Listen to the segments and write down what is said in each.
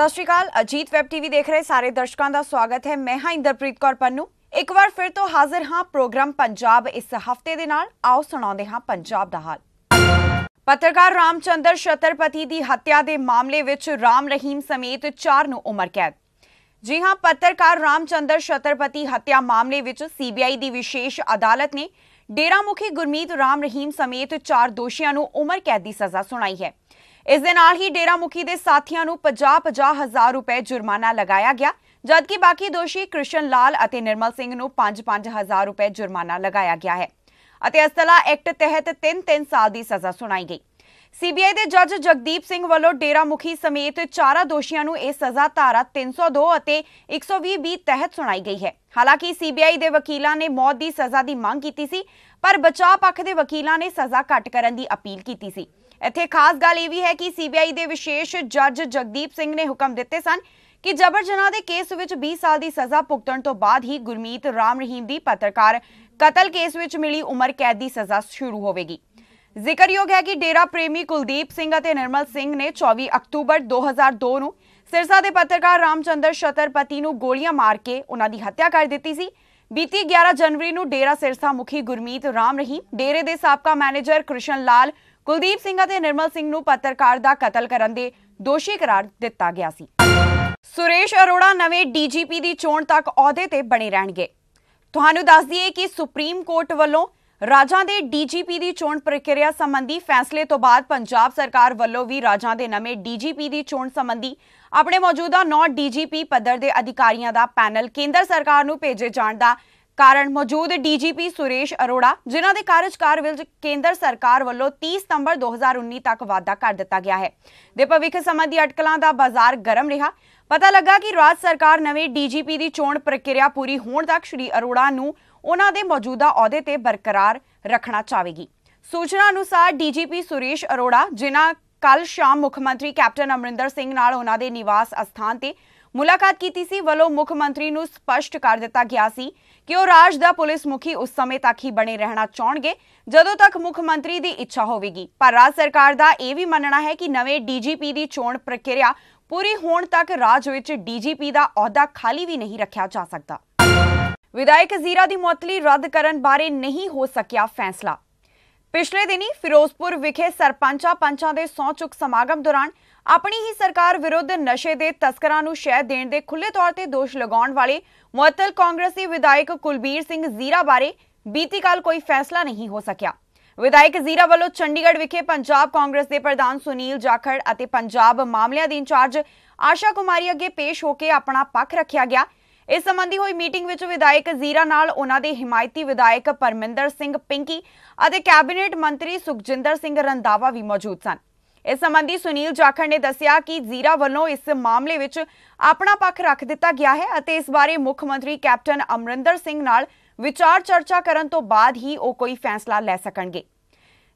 ਸਤਿ ਸ਼੍ਰੀ ਅਕਾਲ ਅਜੀਤ ਵੈਬ ਟੀਵੀ ਦੇਖ ਰਹੇ ਸਾਰੇ ਦਰਸ਼ਕਾਂ ਦਾ ਸਵਾਗਤ ਹੈ ਮੈਂ ਹਾਂ ਇੰਦਰਪ੍ਰੀਤ ਕੌਰ ਪੰਨੂ ਇੱਕ ਵਾਰ ਫਿਰ ਤੋਂ ਹਾਜ਼ਰ ਹਾਂ ਪ੍ਰੋਗਰਾਮ ਪੰਜਾਬ ਇਸ ਹਫਤੇ ਦੇ ਨਾਲ ਆਓ ਸੁਣਾਉਂਦੇ ਹਾਂ ਪੰਜਾਬ ਦਾ ਹਾਲ ਪੱਤਰਕਾਰ ਰਾਮਚੰਦਰ ਸ਼ਤਰਪਤੀ ਦੀ ਹੱਤਿਆ ਦੇ ਮਾਮਲੇ ਵਿੱਚ ਰਾਮ ਰਹੀਮ ਸਮੇਤ 4 ਨੂੰ ਉਮਰ ਕੈਦ ਜੀ ਹਾਂ ਪੱਤਰਕਾਰ ਰਾਮਚੰਦਰ ਸ਼ਤਰਪਤੀ ਹੱਤਿਆ ਮਾਮਲੇ ਵਿੱਚ ਸੀਬੀਆਈ ਦੀ ਵਿਸ਼ੇਸ਼ ਅਦਾਲਤ ਨੇ ਡੇਰਾ ਮੁਖੀ ਗੁਰਮੀਤ ਰਾਮ ਰਹੀਮ ਸਮੇਤ 4 ਦੋਸ਼ੀਆਂ ਨੂੰ ਉਮਰ ਕੈਦ ਦੀ ਸਜ਼ਾ ਸੁਣਾਈ ਹੈ ਇਸ ਦੇ ਨਾਲ ਹੀ ਡੇਰਾ ਮੁਖੀ ਦੇ ਸਾਥੀਆਂ ਨੂੰ 50-50 ਹਜ਼ਾਰ ਰੁਪਏ ਜੁਰਮਾਨਾ ਲਗਾਇਆ ਗਿਆ ਜਦਕਿ ਬਾਕੀ ਦੋਸ਼ੀ ਕ੍ਰਿਸ਼ਨ ਲਾਲ ਅਤੇ ਨਿਰਮਲ ਸਿੰਘ ਨੂੰ 5-5 ਹਜ਼ਾਰ ਰੁਪਏ ਜੁਰਮਾਨਾ ਲਗਾਇਆ ਗਿਆ ਹੈ ਅਤੇ ਅਸਤਲਾ ਐਕਟ ਤਹਿਤ 3-3 ਸਾਲ ਦੀ ਸਜ਼ਾ ਸੁਣਾਈ ਗਈ ਸੀਬੀਆਈ ਦੇ ਜੱਜ ਜਗਦੀਪ ਸਿੰਘ ਵੱਲੋਂ ਡੇਰਾ ਮੁਖੀ ਸਮੇਤ ਚਾਰਾ ਦੋਸ਼ੀਆਂ ਨੂੰ ਇਹ ਸਜ਼ਾ ਧਾਰਾ 302 ਅਤੇ 120 ਬੀ ਤਹਿਤ ਸੁਣਾਈ ਗਈ ਹੈ ਹਾਲਾਂਕਿ ਸੀਬੀਆਈ ਦੇ ਵਕੀਲਾਂ ਨੇ ਮੌਤ ਦੀ ਸਜ਼ਾ ਦੀ ਮੰਗ ਕੀਤੀ ਸੀ ਪਰ ਬਚਾਅ ਪੱਖ ਦੇ ਵਕੀਲਾਂ ਨੇ ਸਜ਼ਾ ਘੱਟ ਕਰਨ ਦੀ ਅਪੀਲ ਕੀਤੀ ਸੀ ਇੱਥੇ ਖਾਸ ਗੱਲ ਇਹ ਵੀ ਹੈ ਕਿ ਸੀਬੀਆਈ ਦੇ ਵਿਸ਼ੇਸ਼ ਜੱਜ ਜਗਦੀਪ ਸਿੰਘ ਨੇ ਹੁਕਮ ਦਿੱਤੇ ਸਨ ਕਿ ਜਬਰ ਜਨਾਹ ਦੇ ਕੇਸ ਵਿੱਚ 20 ਸਾਲ ਦੀ ਸਜ਼ਾ ਭੁਗਤਣ ਤੋਂ ਬਾਅਦ ਹੀ ਗੁਰਮੀਤ ਰਾਮ ਰਹੀਮ ਦੀ ਪੱਤਰਕਾਰ ਕਤਲ ਕੇਸ ਵਿੱਚ ਮਿਲੀ ਉਮਰ ਕੈਦ ਦੀ ਸਜ਼ਾ ਸ਼ੁਰੂ ਹੋਵੇਗੀ ਜ਼ਿਕਰਯੋਗ ਹੈ ਕਿ ਡੇਰਾ ਪ੍ਰੇਮੀ ਕੁਲਦੀਪ ਸਿੰਘ ਅਤੇ ਨਿਰਮਲ ਸਿੰਘ ਨੇ 24 ਅਕਤੂਬਰ 2002 ਨੂੰ ਸਿਰਸਾ ਦੇ ਪੱਤਰਕਾਰ ਰਾਮਚੰਦਰ ਸ਼ਤਰਪਤੀ ਨੂੰ ਗੋਲੀਆਂ ਮਾਰ ਕੇ ਉਹਨਾਂ ਦੀ ਹੱਤਿਆ ਕਰ ਦਿੱਤੀ ਸੀ ਬੀਤੀ 11 ਜਨਵਰੀ ਨੂੰ ਡੇਰਾ ਸਿਰਸਾ ਮੁਖੀ ਗੁਰਮੀਤ ਰਾਮ ਰਹੀਮ ਡੇਰੇ ਦੇ ਸਾਬਕਾ ਮੈਨੇਜਰ ਕ੍ਰਿਸ਼ਨ ਲਾਲ ਕੁਲਦੀਪ ਸਿੰਘ ਅਤੇ ਨਿਰਮਲ ਸਿੰਘ ਨੂੰ ਪੱਤਰਕਾਰ ਦਾ ਕਤਲ ਕਰਨ ਦੇ ਦੋਸ਼ੀ ਕਰਾਰ ਦਿੱਤਾ ਗਿਆ ਸੀ ਸੁਰੇਸ਼ ਅਰੋੜਾ ਨਵੇਂ ਡੀਜੀਪੀ ਦੀ ਚੋਣ ਤੱਕ ਅਹੁਦੇ ਤੇ ਬਣੇ ਰਹਿਣਗੇ ਤੁਹਾਨੂੰ ਦੱਸ ਦਈਏ ਕਿ ਸੁਪਰੀਮ ਕੋਰਟ ਵੱਲੋਂ ਰਾਜਾਂ ਦੇ ਡੀਜੀਪੀ ਦੀ ਚੋਣ ਪ੍ਰਕਿਰਿਆ ਸੰਬੰਧੀ ਫੈਸਲੇ ਤੋਂ ਬਾਅਦ ਪੰਜਾਬ ਸਰਕਾਰ ਵੱਲੋਂ ਵੀ ਰਾਜਾਂ ਦੇ ਨਵੇਂ ਡੀਜੀਪੀ ਦੀ ਚੋਣ ਸੰਬੰਧੀ ਆਪਣੇ ਮੌਜੂਦਾ 9 ਡੀਜੀਪੀ ਪੱਧਰ ਦੇ ਅਧਿਕਾਰੀਆਂ ਦਾ ਪੈਨਲ ਕੇਂਦਰ ਸਰਕਾਰ ਨੂੰ ਭੇਜੇ ਜਾਣ ਦਾ ਕਾਰਨ ਮੌਜੂਦ ਡੀਜੀਪੀ ਸੁਰੇਸ਼ ਅਰੋੜਾ ਜਿਨ੍ਹਾਂ ਦੇ ਕਾਰਜਕਾਰ ਵਿੱਚ ਕੇਂਦਰ ਸਰਕਾਰ ਵੱਲੋਂ 30 ਸਤੰਬਰ 2019 ਤੱਕ ਵਾਅਦਾ ਕਰ ਦਿੱਤਾ ਗਿਆ ਹੈ ਦੇ ਭਵਿੱਖ ਦੀ ਅਟਕਲਾਂ ਦਾ ਬਾਜ਼ਾਰ ਗਰਮ ਰਿਹਾ ਪਤਾ ਲੱਗਾ ਕਿ ਰਾਜ ਸਰਕਾਰ ਨਵੇਂ ਡੀਜੀਪੀ ਦੀ ਚੋਣ ਪ੍ਰਕਿਰਿਆ ਪੂਰੀ ਹੋਣ ਤੱਕ ਸ਼੍ਰੀ ਅਰੋੜਾ ਨੂੰ ਉਹਨਾਂ ਦੇ ਮੌਜੂਦਾ ਅਹੁਦੇ ਤੇ ਬਰਕਰਾਰ ਰੱਖਣਾ ਚਾਹੇਗੀ ਸੂਚਨਾ ਅਨੁਸਾਰ ਡੀਜੀਪੀ ਸੁਰੇਸ਼ ਅਰੋੜਾ ਜਿਨ੍ਹਾਂ ਕੱਲ ਸ਼ਾਮ ਮੁੱਖ ਮੰਤਰੀ ਕੈਪਟਨ ਅਮਰਿੰਦਰ ਸਿੰਘ ਨਾਲ ਉਹਨਾਂ ਦੇ ਨਿਵਾਸ ਸਥਾਨ ਤੇ ਮੁਲਾਕਾਤ ਕੀਤੀ ਸੀ ਵੱਲੋਂ ਮੁੱਖ ਮੰਤਰੀ ਨੂੰ ਸਪਸ਼ਟ ਕਰ ਦਿੱਤਾ ਗਿਆ ਸੀ ਕਿ ਉਹ ਰਾਜ ਦਾ ਪੁਲਿਸ ਮੁਖੀ ਉਸ ਸਮੇਂ ਤੱਕ ਹੀ ਬਣੇ ਰਹਿਣਾ ਚਾਹਣਗੇ ਜਦੋਂ ਤੱਕ ਮੁੱਖ ਮੰਤਰੀ ਦੀ ਇੱਛਾ ਹੋਵੇਗੀ ਪਰ ਰਾਜ ਸਰਕਾਰ ਦਾ ਇਹ ਵੀ ਮੰਨਣਾ ਹੈ ਕਿ ਨਵੇਂ ਡੀਜੀਪੀ ਦੀ ਚੋਣ ਪ੍ਰਕਿਰਿਆ ਪੂਰੀ ਹੋਣ ਤੱਕ ਰਾਜ ਵਿੱਚ ਡੀਜੀਪੀ ਦਾ ਅਹੁਦਾ ਖਾਲੀ ਵੀ ਨਹੀਂ ਰੱਖਿਆ ਜਾ ਸਕਦਾ ਵਿਧਾਇਕ ਜ਼ੀਰਾ ਦੀ ਮੁਅਤਲੀ ਰੱਦ ਕਰਨ ਬਾਰੇ ਨਹੀਂ ਹੋ ਸਕਿਆ ਫੈਸਲਾ ਪਿਛਲੇ ਦਿਨੀ ਫਿਰੋਜ਼ਪੁਰ ਵਿਖੇ ਸਰਪੰਚਾਂ ਪੰਚਾਂ ਦੇ ਸੌਚੁਕ ਸਮਾਗਮ ਦੌਰਾਨ ਆਪਣੀ ਹੀ ਸਰਕਾਰ ਵਿਰੁੱਧ ਨਸ਼ੇ ਦੇ ਤਸਕਰਾਂ ਨੂੰ ਸ਼ਹਿ ਦੇਣ ਦੇ ਖੁੱਲੇ ਤੌਰ ਤੇ ਦੋਸ਼ ਲਗਾਉਣ ਵਾਲੇ ਮੁਅਤਲ ਕਾਂਗਰਸੀ ਵਿਧਾਇਕ ਕੁਲਬੀਰ ਸਿੰਘ ਜ਼ੀਰਾ ਬਾਰੇ ਬੀਤੀ ਕੱਲ ਕੋਈ ਫੈਸਲਾ ਨਹੀਂ ਹੋ ਸਕਿਆ ਵਿਧਾਇਕ ਜ਼ੀਰਾ ਵੱਲੋਂ ਚੰਡੀਗੜ੍ਹ ਵਿਖੇ ਪੰਜਾਬ ਕਾਂਗਰਸ ਦੇ ਪ੍ਰਧਾਨ ਸੁਨੀਲ ਜਾਖੜ ਅਤੇ ਪੰਜਾਬ ਮਾਮਲਿਆਂ ਦੇ ਇੰਚਾਰਜ ਆਸ਼ਾ ਕੁਮਾਰੀ ਅੱਗੇ ਪੇਸ਼ ਹੋ ਕੇ ਆਪਣਾ ਪੱਖ ਰੱਖਿਆ ਗਿਆ ਇਸ ਸੰਬੰਧੀ ਹੋਈ ਮੀਟਿੰਗ ਵਿੱਚ ਵਿਧਾਇਕ ਜ਼ੀਰਾ ਨਾਲ ਉਹਨਾਂ ਦੇ ਹਿਮਾਇਤੀ ਵਿਧਾਇਕ ਪਰਮਿੰਦਰ ਸਿੰਘ ਪਿੰਕੀ ਅਤੇ ਕੈਬਨਿਟ ਮੰਤਰੀ ਸੁਖਜਿੰਦਰ ਸਿੰਘ ਰੰਦਾਵਾ ਵੀ ਮੌਜੂਦ ਸਨ ਇਸ ਸੰਬੰਧੀ ਸੁਨੀਲ ਜਾਖੜ ਨੇ ਦੱਸਿਆ ਕਿ ਜ਼ੀਰਾ ਵੱਲੋਂ ਇਸ ਮਾਮਲੇ ਵਿੱਚ ਆਪਣਾ ਪੱਖ ਰੱਖ ਦਿੱਤਾ ਗਿਆ ਹੈ ਅਤੇ ਇਸ ਬਾਰੇ ਮੁੱਖ ਮੰਤਰੀ ਕੈਪਟਨ ਅਮਰਿੰਦਰ ਸਿੰਘ ਨਾਲ ਵਿਚਾਰ ਚਰਚਾ ਕਰਨ ਤੋਂ ਬਾਅਦ ਹੀ ਉਹ ਕੋਈ ਫੈਸਲਾ ਲੈ ਸਕਣਗੇ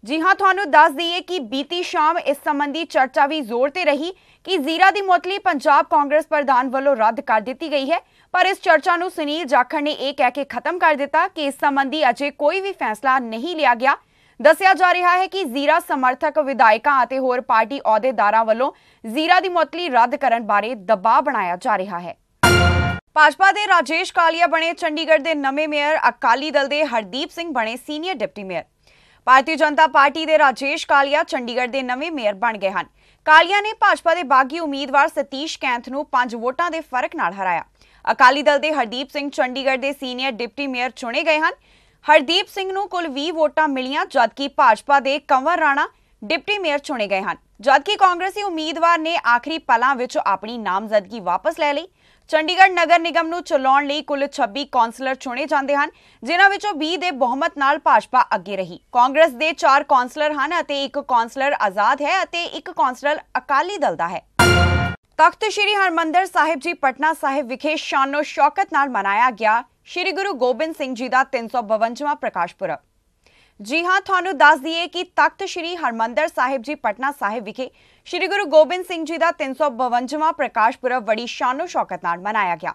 ਜੀ ਹਾਂ ਤੁਹਾਨੂੰ ਦੱਸ ਦਈਏ ਕਿ ਬੀਤੀ ਸ਼ਾਮ ਇਸ ਸੰਬੰਧੀ ਚਰਚਾ ਵੀ ਜ਼ੋਰ ਤੇ ਰਹੀ ਕਿ ਜ਼ੀਰਾ ਦੀ ਮੁਤਲੀ ਪੰਜਾਬ ਕਾਂਗਰਸ ਪ੍ਰਧਾਨ ਵੱਲੋਂ ਰੱਦ ਕਰ ਦਿੱਤੀ ਗਈ ਹੈ ਪਰ ਇਸ ਚਰਚਾ ਨੂੰ ਸੁਨੀਲ ਜਾਖੜ ਨੇ ਇਹ ਕਹਿ ਕੇ ਖਤਮ ਕਰ ਦਿੱਤਾ ਕਿ ਇਸ ਸੰਬੰਧੀ ਅਜੇ ਕੋਈ ਵੀ ਫੈਸਲਾ ਨਹੀਂ ਲਿਆ ਗਿਆ ਦੱਸਿਆ ਜਾ ਰਿਹਾ ਹੈ ਕਿ ਜ਼ੀਰਾ ਸਮਰਥਕ ਵਿਧਾਇਕਾਂ ਅਤੇ ਹੋਰ ਪਾਰਟੀ ਅਹੁਦੇਦਾਰਾਂ ਵੱਲੋਂ ਜ਼ੀਰਾ ਦੀ ਮੁਤਲੀ ਰੱਦ ਕਰਨ ਬਾਰੇ ਦਬਾਅ ਬਣਾਇਆ ਜਾ ਰਿਹਾ ਹੈ ਭਾਜਪਾ ਦੇ ਰਾਜੇਸ਼ ਕਾਲੀਆ ਬਣੇ ਚੰਡੀਗੜ੍ਹ ਦੇ ਨਵੇਂ ਮੇਅਰ ਅਕਾਲੀ ਦਲ ਦੇ ਹਰਦੀਪ ਸਿੰਘ ਬਣੇ senior deputy mayor Bharatiya Janata party ਦੇ ਰਾਜੇਸ਼ ਕਾਲੀਆ ਚੰਡੀਗੜ੍ਹ ਦੇ ਨਵੇਂ ਮੇਅਰ ਬਣ ਗਏ ਹਨ ਕਾਲੀਆ ਨੇ ਭਾਜਪਾ ਦੇ ਬਾਗੀ ਉਮੀਦਵਾਰ ਸਤੀਸ਼ ਕੈਂਥ ਨੂੰ 5 ਵੋਟਾਂ ਦੇ ਫਰਕ ਨਾਲ ਹਰਾਇਆ ਅਕਾਲੀ ਦਲ ਦੇ ਹਰਦੀਪ ਸਿੰਘ ਚੰਡੀਗੜ੍ਹ ਦੇ ਸੀਨੀਅਰ ਡਿਪਟੀ ਮੇਅਰ ਚੁਣੇ ਗਏ ਹਨ ਹਰਦੀਪ ਸਿੰਘ ਨੂੰ ਕੁੱਲ 20 ਵੋਟਾਂ ਮਿਲੀਆਂ ਜਦਕਿ ਭਾਜਪਾ ਦੇ ਕੰਵਰ ਰਾਣਾ ਡਿਪਟੀ ਮੇਅਰ ਚੁਣੇ ਗਏ ਹਨ ਜਦਕਿ ਕਾਂਗਰਸੀ ਉਮੀਦਵਾਰ ਨੇ ਆਖਰੀ ਪਲਾਂ ਵਿੱਚ ਆਪਣੀ ਨਾਮਜ਼ਦਗੀ ਵਾਪਸ ਲੈ ਲਈ ਚੰਡੀਗੜ੍ਹ ਨਗਰ ਨਿਗਮ ਨੂੰ ਚਲਾਉਣ ਲਈ ਕੁੱਲ 26 ਕੌਂਸਲਰ ਚੁਣੇ ਜਾਂਦੇ ਹਨ ਜਿਨ੍ਹਾਂ ਵਿੱਚੋਂ 20 ਦੇ ਬਹੁਮਤ ਨਾਲ ਭਾਜਪਾ ਅੱਗੇ ਰਹੀ ਕਾਂਗਰਸ ਦੇ 4 ਕੌਂਸਲਰ ਹਨ ਅਤੇ ਇੱਕ ਕੌਂਸਲਰ ਆਜ਼ਾਦ ਹੈ ਅਤੇ ਇੱਕ ਕੌਂਸਲਰ ਅਕਾਲੀ ਦਲ ਦਾ ਹੈ ਤਖਤ ਸ੍ਰੀ ਹਰਮੰਦਰ ਸਾਹਿਬ ਜੀ ਪਟਨਾ ਸਾਹਿਬ ਵਿਖੇ ਸ਼ਾਨੋ ਸ਼ੌਕਤ ਨਾਲ ਮਨਾਇਆ ਗਿਆ ਸ਼੍ਰੀ ਗੁਰੂ ਗੋਬਿੰਦ ਸਿੰਘ ਜੀ ਦਾ 352ਵਾਂ ਪ੍ਰਕਾਸ਼ ਪੁਰਬ ਜੀ ਹਾਂ ਤੁਹਾਨੂੰ ਦੱਸ ਦਈਏ ਕਿ ਤਖਤ ਸ਼੍ਰੀ ਹਰਮੰਦਰ ਸਾਹਿਬ ਜੀ ਪਟਨਾ ਸਾਹਿਬ ਵਿਖੇ ਸ੍ਰੀ ਗੁਰੂ ਗੋਬਿੰਦ ਸਿੰਘ ਜੀ ਦਾ 352ਵਾਂ ਪ੍ਰਕਾਸ਼ ਪੁਰਬ ਬੜੀ ਸ਼ਾਨੋ ਸ਼ੌਕਤ ਨਾਲ ਮਨਾਇਆ ਗਿਆ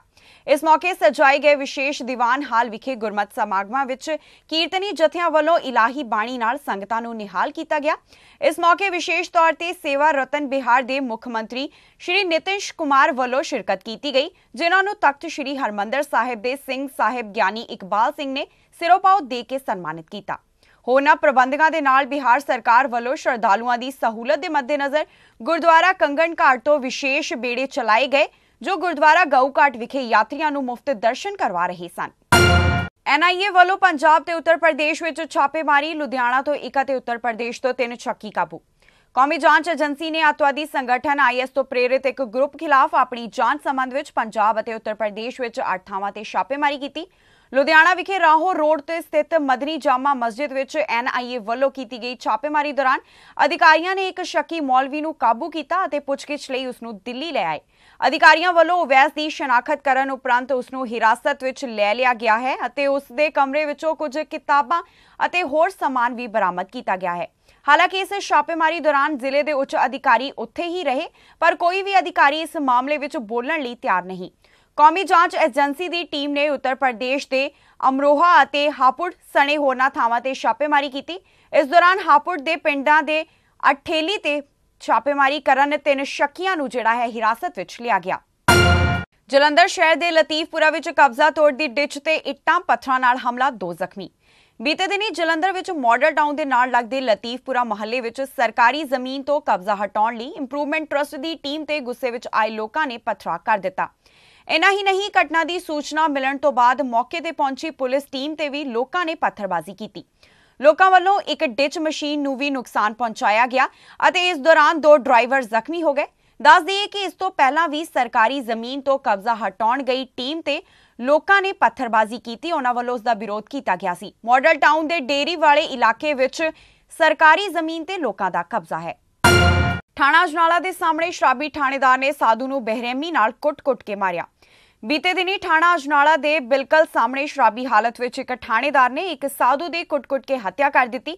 ਇਸ ਮੌਕੇ ਸਜਾਏ ਗਏ ਵਿਸ਼ੇਸ਼ ਦੀਵਾਨ ਹਾਲ ਵਿਖੇ ਗੁਰਮਤ ਸਮਾਗਮਾਂ ਵਿੱਚ ਕੀਰਤਨੀ ਜਥਿਆਂ ਵੱਲੋਂ ਇਲਾਹੀ ਬਾਣੀ ਨਾਲ ਸੰਗਤਾਂ ਨੂੰ ਨਿਹਾਲ ਕੀਤਾ ਗਿਆ ਇਸ ਮੌਕੇ ਵਿਸ਼ੇਸ਼ ਤੌਰ ਤੇ ਸੇਵਾ ਰਤਨ ਬਿਹਾਰ ਦੇ ਮੁੱਖ ਮੰਤਰੀ ਸ਼੍ਰੀ ਨਿਤਿਸ਼ ਕੁਮਾਰ ਵੱਲੋਂ ਸ਼ਿਰਕਤ ਕੀਤੀ ਗਈ ਜਿਨ੍ਹਾਂ ਨੂੰ ਤਖਤ ਸ਼੍ਰੀ ਹਰਮੰਦਰ ਸਾਹਿਬ ਦੇ ਸਿੰਘ ਸਾਹਿਬ ਗਿਆਨੀ ਇਕਬਾਲ ਸਿੰਘ ਨੇ ਸਿਰੋਪਾਉ ਦੇ ਕੇ ਸਨਮਾਨਿਤ ਕੀਤਾ ਹੋਰਨਾਂ ਪ੍ਰਬੰਧਕਾਂ ਦੇ ਨਾਲ ਬਿਹਾਰ ਸਰਕਾਰ ਵੱਲੋਂ ਸ਼ਰਧਾਲੂਆਂ ਦੀ ਸਹੂਲਤ ਦੇ ਮੱਦੇਨਜ਼ਰ ਗੁਰਦੁਆਰਾ ਕੰਗਣ ਘਾਟ ਤੋਂ ਵਿਸ਼ੇਸ਼ ਬੇੜੇ ਚਲਾਏ ਗਏ ਜੋ ਗੁਰਦੁਆਰਾ ਗਊ ਘਾਟ ਵਿਖੇ ਯਾਤਰੀਆਂ ਨੂੰ ਮੁਫਤ ਦਰਸ਼ਨ ਕਰਵਾ ਰਹੇ ਸਨ ਐਨਆਈਏ ਵੱਲੋਂ ਪੰਜਾਬ ਤੇ ਉੱਤਰ ਪ੍ਰਦੇਸ਼ ਵਿੱਚ ਛਾਪੇਮਾਰੀ ਲੁਧਿਆਣਾ ਤੋਂ ਇੱਕ ਅਤੇ ਉੱਤਰ ਪ੍ਰਦੇਸ਼ ਤੋਂ ਤਿੰਨ ਚੱਕੀ ਕਾਬੂ ਕੌਮੀ ਜਾਂਚ ਏਜੰਸੀ ਨੇ ਆਤਵਾਦੀ ਸੰਗਠਨ ਆਈਐਸ ਤੋਂ ਪ੍ਰੇਰਿਤ ਇੱਕ ਗਰੁੱਪ ਖਿਲਾਫ ਆਪਣੀ ਜਾਂਚ ਸੰਬੰਧ ਵਿੱਚ ਪੰਜਾਬ ਅਤੇ ਉੱਤਰ ਪ੍ਰਦੇਸ਼ ਵਿੱਚ 8 ਥਾਵਾਂ ਤੇ ਛਾਪੇਮਾਰੀ ਕੀਤੀ ਲੁਧਿਆਣਾ ਵਿਖੇ ਰਾਹੋ ਰੋਡ ਤੇ ਸਥਿਤ ਮਦਨੀ ਜਾਮਾ ਮਸਜਿਦ ਵਿੱਚ ਐਨਆਈਏ ਵੱਲੋਂ ਕੀਤੀ ਗਈ ਛਾਪੇਮਾਰੀ ਦੌਰਾਨ ਅਧਿਕਾਰੀਆਂ ਨੇ ਇੱਕ ਸ਼ੱਕੀ ਮੌਲਵੀ ਨੂੰ ਕਾਬੂ ਕੀਤਾ ਅਤੇ ਪੁੱਛਗਿੱਛ ਲਈ ਉਸ ਨੂੰ ਦਿੱਲੀ ਲੈ ਆਏ ਅਧਿਕਾਰੀਆਂ ਵੱਲੋਂ ਵੈਸ ਦੀ ਸ਼ਨਾਖਤ ਕਰਨ ਉਪਰੰਤ ਉਸ ਨੂੰ ਹਿਰਾਸਤ ਵਿੱਚ ਲੈ ਲਿਆ ਗਿਆ ਹੈ ਅਤੇ ਉਸ ਦੇ ਕਮਰੇ ਵਿੱਚੋਂ ਕੁਝ ਕਿਤਾਬਾਂ ਅਤੇ ਹੋਰ ਸਮਾਨ ਵੀ ਬਰਾਮਦ ਕੀਤਾ ਗਿਆ ਹੈ ਹਾਲਾਂਕਿ ਇਸ ਛਾਪੇਮਾਰੀ ਦੌਰਾਨ ਜ਼ਿਲ੍ਹੇ ਦੇ ਉੱਚ ਅਧਿਕਾਰੀ ਉੱਥੇ ਹੀ ਰਹੇ ਪਰ ਕੋਈ ਵੀ ਅਧਿਕਾਰੀ ਇਸ ਮਾਮਲੇ ਵਿੱਚ ਬੋਲਣ ਲਈ ਤਿਆਰ ਨਹੀਂ ਕੌਮੀ ਜਾਂਚ ਏਜੰਸੀ ਦੀ ਟੀਮ ਨੇ ਉੱਤਰ ਪ੍ਰਦੇਸ਼ ਦੇ ਅਮਰੋਹਾ ਅਤੇ ਹਾਪੁਰ ਸਣੇ ਹੋਣਾ ਥਾਵਾਂ ਤੇ ਛਾਪੇਮਾਰੀ ਕੀਤੀ ਇਸ ਦੌਰਾਨ ਹਾਪੁਰ ਦੇ ਪਿੰਡਾਂ ਦੇ ਅਠੇਲੀ ਤੇ ਛਾਪੇਮਾਰੀ ਕਰਨ ਤਿੰਨ ਸ਼ੱਕੀਆਂ ਨੂੰ ਜਿਹੜਾ ਹੈ ਹਿਰਾਸਤ ਵਿੱਚ ਲਿਆ ਗਿਆ ਜਲੰਧਰ ਸ਼ਹਿਰ ਦੇ ਲਤੀਫਪੁਰਾ ਵਿੱਚ ਕਬਜ਼ਾ ਤੋੜ ਦੀ ਡਿੱਚ ਤੇ ਇੱਟਾਂ ਪੱਥਰਾਂ ਨਾਲ ਹਮਲਾ ਦੋ ਜ਼ਖਮੀ ਬੀਤੇ ਦਿਨੀ ਜਲੰਧਰ ਵਿੱਚ ਮਾਡਲ ਟਾਊਨ ਦੇ ਨਾਲ ਲੱਗਦੇ ਲਤੀਫਪੁਰਾ ਮਹੱਲੇ ਵਿੱਚ ਸਰਕਾਰੀ ਜ਼ਮੀਨ ਤੋਂ ਕਬਜ਼ਾ ਹਟਾਉਣ ਲਈ ਇੰਪਰੂਵਮੈਂਟ ਟਰਸਟ ਦੀ ਟੀਮ ਤੇ ਗੁੱਸੇ ਵਿੱਚ ਆਏ ਲੋਕਾਂ ਨੇ ਪਥਰਾ ਕਰ ਦਿੱਤਾ ਇਨਾ ਹੀ ਨਹੀਂ ਘਟਨਾ ਦੀ ਸੂਚਨਾ ਮਿਲਣ ਤੋਂ ਬਾਅਦ ਮੌਕੇ ਤੇ ਪਹੁੰਚੀ ਪੁਲਿਸ ਟੀਮ ਤੇ ਵੀ ਲੋਕਾਂ ਨੇ ਪੱਥਰਬਾਜ਼ੀ ਕੀਤੀ ਲੋਕਾਂ ਵੱਲੋਂ ਇੱਕ ਡਿਚ ਮਸ਼ੀਨ ਨੂੰ ਵੀ ਨੁਕਸਾਨ ਪਹੁੰਚਾਇਆ ਗਿਆ ਅਤੇ ਇਸ ਦੌਰਾਨ ਦੋ ਡਰਾਈਵਰ ਜ਼ਖਮੀ ਹੋ ਗਏ ਦੱਸ ਦਈਏ ਕਿ ਇਸ ਤੋਂ ਪਹਿਲਾਂ ਵੀ ਸਰਕਾਰੀ ਜ਼ਮੀਨ ਤੋਂ ਕਬਜ਼ਾ ਹਟਾਉਣ ਗਈ ਟੀਮ ਤੇ ਲੋਕਾਂ ਨੇ ਪੱਥਰਬਾਜ਼ੀ ਕੀਤੀ ਉਹਨਾਂ ਵੱਲੋਂ ਉਸ ਦਾ ਵਿਰੋਧ ਕੀਤਾ ਗਿਆ ਸੀ ਮਾਡਲ ਟਾਊਨ ਦੇ ਡੇਰੀ ਵਾਲੇ ਇਲਾਕੇ ਵਿੱਚ ਸਰਕਾਰੀ ਜ਼ਮੀਨ ਤੇ ਲੋਕਾਂ ਦਾ ਕਬਜ਼ਾ ਹੈ ਥਾਣਾ ਜਨਾਲਾ ਦੇ ਸਾਹਮਣੇ ਸ਼ਰਾਬੀ ਥਾਣੇਦਾਰ ਨੇ ਸਾਧੂ ਨੂੰ ਬਹਿਰੇਮੀ ਨਾਲ ਕੁੱਟ-ਕੁੱਟ ਕੇ ਮਾਰਿਆ ਬੀਤੇ ਦਿਨੀ ਥਾਣਾ ਅਜਨਾਲਾ ਦੇ ਬਿਲਕੁਲ ਸਾਹਮਣੇ ਸ਼ਰਾਬੀ ਹਾਲਤ ਵਿੱਚ ਇੱਕ ਥਾਣੇਦਾਰ ਨੇ ਇੱਕ ਸਾਧੂ ਦੀ ਕੁੱਟ-ਕੁੱਟ ਕੇ ਹੱਤਿਆ ਕਰ ਦਿੱਤੀ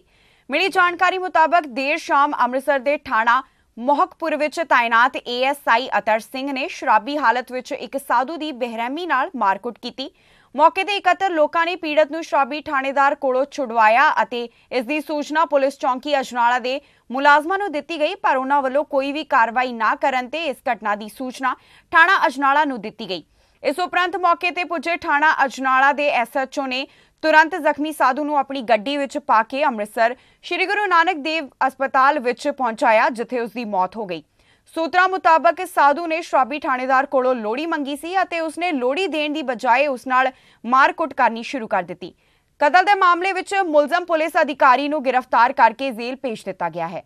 ਮਿਲੀ ਜਾਣਕਾਰੀ ਮੁਤਾਬਕ ਦੇਰ ਸ਼ਾਮ ਅੰਮ੍ਰਿਤਸਰ ਦੇ ਥਾਣਾ ਮੋਹਕਪੁਰ ਵਿੱਚ ਤਾਇਨਾਤ ਏਐਸਆਈ ਅਤਰ ਸਿੰਘ ਨੇ ਸ਼ਰਾਬੀ ਹਾਲਤ ਵਿੱਚ ਇੱਕ ਸਾਧੂ ਦੀ ਬੇਰਹਿਮੀ ਨਾਲ ਮਾਰਕੁੱਟ ਕੀਤੀ ਮੌਕੇ ਤੇ ਇਕੱਤਰ ਲੋਕਾਂ ਨੇ ਪੀੜਤ ਨੂੰ ਸ਼ਰਾਬੀ ਥਾਣੇਦਾਰ ਕੋਲੋਂ ਛੁਡਵਾਇਆ ਅਤੇ ਇਸ ਦੀ ਸੂਚਨਾ ਪੁਲਿਸ ਚੌਂਕੀ ਅਜਨਾਲਾ ਦੇ ਮੁਲਾਜ਼ਮਾਂ ਨੂੰ ਦਿੱਤੀ ਗਈ ਪਰ ਉਹਨਾਂ ਵੱਲੋਂ ਕੋਈ ਵੀ ਕਾਰਵਾਈ ਨਾ ਕਰਨ ਤੇ ਇਸ ਘਟਨਾ ਦੀ ਸੂਚਨਾ ਥਾਣਾ ਅਜਨਾਲਾ ਨੂੰ ਦਿੱਤੀ ਗਈ ਇਸ ਉਪਰੰਤ ਮੌਕੇ ਤੇ ਪੁੱਜੇ ਥਾਣਾ ਅਜਨਾਲਾ ਦੇ ਐਸਐਚਓ ਨੇ ਤੁਰੰਤ ਜ਼ਖਮੀ ਸਾਧੂ ਨੂੰ ਆਪਣੀ ਗੱਡੀ ਵਿੱਚ ਪਾ ਕੇ ਅੰਮ੍ਰਿਤਸਰ ਸ੍ਰੀ ਗੁਰੂ ਨਾਨਕ ਦੇਵ ਹਸਪਤਾਲ ਵਿੱਚ ਪਹੁੰਚਾਇਆ ਜਿੱਥੇ ਉਸ ਦੀ ਮੌਤ ਹੋ ਗਈ ਸੂਤਰਾਂ ਮੁਤਾਬਕ ਸਾਧੂ ਨੇ ਸ਼ਰਾਬੀ ਥਾਣੇਦਾਰ ਕੋਲੋਂ ਲੋੜੀ ਮੰਗੀ ਸੀ ਅਤੇ ਉਸਨੇ ਲੋੜੀ ਦੇਣ ਦੀ ਬਜਾਏ ਉਸ ਨਾਲ ਮਾਰਕੁੱਟ ਕਰਨੀ ਸ਼ੁਰੂ ਕਰ ਦਿੱਤੀ ਕਤਲ ਦੇ ਮਾਮਲੇ ਵਿੱਚ ਮੁਲਜ਼ਮ ਪੁਲਿਸ ਅਧਿਕਾਰੀ ਨੂੰ ਗ੍ਰਿਫਤਾਰ ਕਰਕੇ ਜ਼ੇਲ੍ਹ ਭੇਜ ਦਿੱਤਾ ਗਿਆ ਹੈ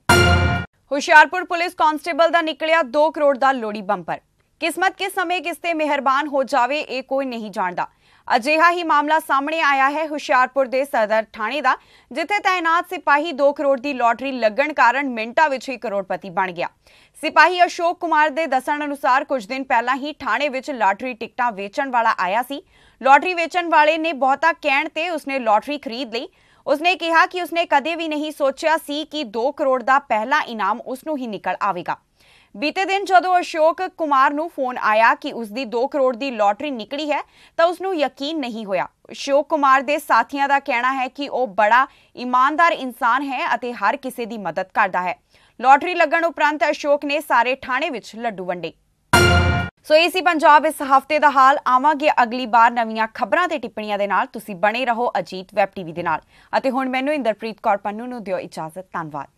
ਹੁਸ਼ਿਆਰਪੁਰ ਪੁਲਿਸ ਕਾਂਸਟੇਬਲ ਦਾ ਨਿਕਲਿਆ 2 ਕਰੋੜ ਦਾ ਲੋੜੀ ਬੰਪਰ ਕਿਸਮਤ ਕਿਸ ਸਮੇਂ ਕਿਸ ਤੇ ਮਿਹਰਬਾਨ ਹੋ ਜਾਵੇ ਇਹ ਕੋਈ ਨਹੀਂ ਜਾਣਦਾ ਅਜਿਹਾ ਹੀ ਮਾਮਲਾ ਸਾਹਮਣੇ ਆਇਆ ਹੈ ਹੁਸ਼ਿਆਰਪੁਰ ਦੇ ਸਦਰ ਥਾਣੇ ਦਾ ਜਿੱਥੇ ਤਾਇਨਾਤ ਸਿਪਾਹੀ 2 ਕਰੋੜ ਦੀ ਲਾਟਰੀ ਲੱਗਣ ਕਾਰਨ ਮਿੰਟਾਂ ਵਿੱਚ ਹੀ ਕਰੋੜਪਤੀ ਬਣ ਗਿਆ ਸਿਪਾਹੀ ਅਸ਼ੋਕ ਕੁਮਾਰ ਦੇ ਦੱਸਣ ਅਨੁਸਾਰ ਕੁਝ ਦਿਨ ਪਹਿਲਾਂ ਹੀ ਥਾਣੇ ਵਿੱਚ ਲਾਟਰੀ ਟਿਕਟਾਂ ਵੇਚਣ ਵਾਲਾ ਆਇਆ ਸੀ ਲਾਟਰੀ ਵੇਚਣ ਵਾਲੇ ਨੇ ਬਹੁਤਾ ਕਹਿਣ ਤੇ ਉਸਨੇ ਲਾਟਰੀ ਖਰੀਦ ਲਈ ਉਸਨੇ ਕਿਹਾ ਕਿ ਉਸਨੇ ਕਦੇ ਵੀ ਨਹੀਂ ਸੋਚਿਆ ਸੀ ਕਿ 2 ਕਰੋੜ ਦਾ ਪਹਿਲਾ ਇਨਾਮ ਉਸ ਨੂੰ ਹੀ ਨਿਕਲ ਆਵੇਗਾ ਬੀਤੇ ਦਿਨ ਜਦੋਂ ਅਸ਼ੋਕ ਕੁਮਾਰ ਨੂੰ ਫੋਨ ਆਇਆ ਕਿ ਉਸ ਦੀ 2 ਕਰੋੜ ਦੀ ਲੋਟਰੀ ਨਿਕਲੀ ਹੈ ਤਾਂ ਉਸ ਨੂੰ ਯਕੀਨ ਨਹੀਂ ਹੋਇਆ ਅਸ਼ੋਕ ਕੁਮਾਰ ਦੇ ਸਾਥੀਆਂ ਦਾ ਕਹਿਣਾ ਹੈ ਕਿ ਉਹ ਬੜਾ ਇਮਾਨਦਾਰ ਇਨਸਾਨ ਹੈ ਅਤੇ ਹਰ ਕਿਸੇ ਦੀ ਮਦਦ ਕਰਦਾ ਹੈ ਲੋਟਰੀ ਲੱਗਣ ਉਪਰੰਤ ਅਸ਼ੋਕ ਨੇ ਸਾਰੇ ਥਾਣੇ ਵਿੱਚ ਲੱਡੂ ਵੰਡੇ ਸੋ ਏਸੀ ਪੰਜਾਬ ਇਸ ਹਫਤੇ ਦਾ ਹਾਲ ਆਵਾਂਗੇ ਅਗਲੀ ਵਾਰ ਨਵੀਆਂ ਖਬਰਾਂ ਤੇ ਟਿੱਪਣੀਆਂ ਦੇ ਨਾਲ ਤੁਸੀਂ ਬਣੇ ਰਹੋ ਅਜੀਤ ਵੈਬ ਟੀਵੀ ਦੇ ਨਾਲ ਅਤੇ ਹੁਣ ਮੈਨੂੰ ਇੰਦਰਪ੍ਰੀਤ ਕੌਰ ਪੰਨੂ ਨੂੰ ਦਿਓ ਇਜਾਜ਼ਤ ਧੰਨਵਾਦ